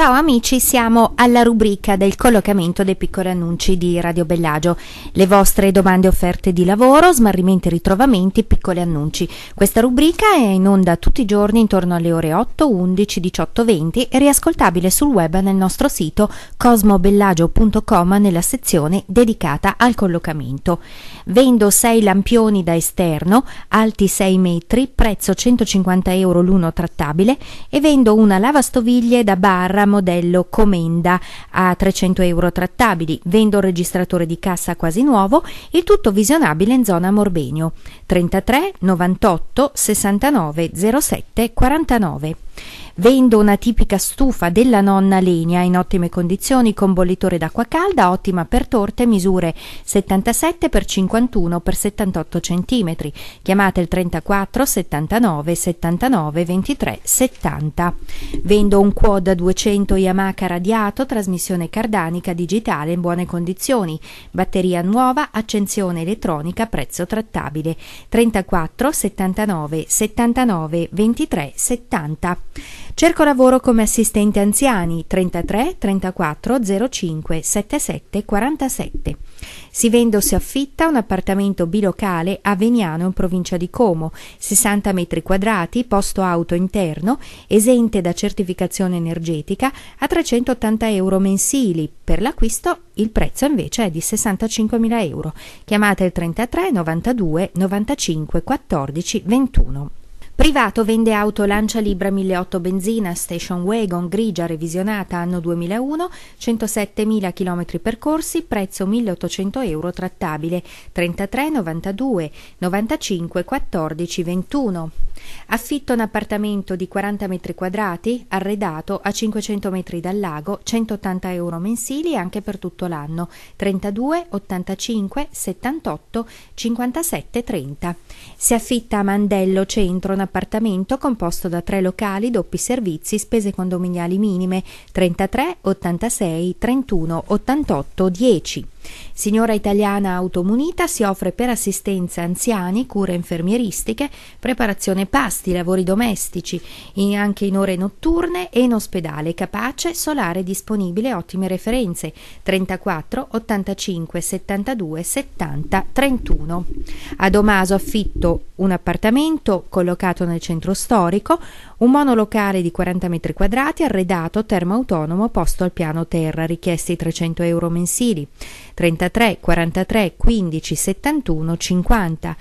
Ciao amici, siamo alla rubrica del collocamento dei piccoli annunci di Radio Bellagio. Le vostre domande offerte di lavoro, smarrimenti e ritrovamenti, piccoli annunci. Questa rubrica è in onda tutti i giorni intorno alle ore 8, 11, 18, 20 e riascoltabile sul web nel nostro sito cosmobellagio.com nella sezione dedicata al collocamento. Vendo 6 lampioni da esterno, alti 6 metri, prezzo 150 euro l'uno trattabile e vendo una lavastoviglie da barra modello Comenda a 300 euro trattabili, vendo un registratore di cassa quasi nuovo, il tutto visionabile in zona Morbenio. 33 98 69 07 49. Vendo una tipica stufa della nonna Lenia in ottime condizioni con bollitore d'acqua calda, ottima per torte, misure 77 x 51 x 78 cm. Chiamate il 34 79 79 23 70. Vendo un quad 200 Yamaha radiato, trasmissione cardanica digitale in buone condizioni, batteria nuova, accensione elettronica, prezzo trattabile 34 79 79 23 70. Cerco lavoro come assistente anziani 33 34 05 77 47. Si vende o si affitta un appartamento bilocale a Veniano in provincia di Como, 60 metri quadrati, posto auto interno, esente da certificazione energetica a 380 euro mensili. Per l'acquisto il prezzo invece è di 65.000 euro. Chiamate il 33 92 95 14 21. Privato vende auto Lancia Libra 1.8 benzina, station wagon grigia revisionata anno 2001, 107.000 km percorsi, prezzo 1.800 euro trattabile, 33, 92, 95, 14, 21. Affitta un appartamento di 40 metri quadrati, arredato a 500 metri dal lago, 180 euro mensili anche per tutto l'anno, 32, 85, 78, 57, 30. Si affitta a Mandello Centro un appartamento composto da tre locali, doppi servizi, spese condominiali minime, 33, 86, 31, 88, 10. Signora Italiana Automunita si offre per assistenza anziani, cure infermieristiche, preparazione pasti, lavori domestici, anche in ore notturne e in ospedale, capace, solare, disponibile, ottime referenze 34 85 72 70 31. A Domaso affitto un appartamento collocato nel centro storico, un monolocale di 40 metri quadrati arredato termoautonomo posto al piano terra, richiesti 300 euro mensili. 33 43 15 71 50